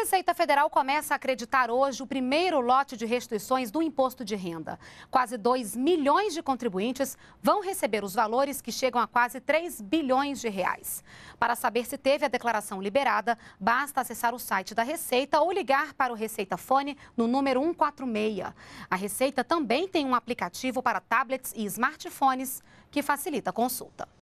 Receita Federal começa a acreditar hoje o primeiro lote de restituições do imposto de renda. Quase 2 milhões de contribuintes vão receber os valores que chegam a quase 3 bilhões de reais. Para saber se teve a declaração liberada, basta acessar o site da Receita ou ligar para o Receita Fone no número 146. A Receita também tem um aplicativo para tablets e smartphones que facilita a consulta.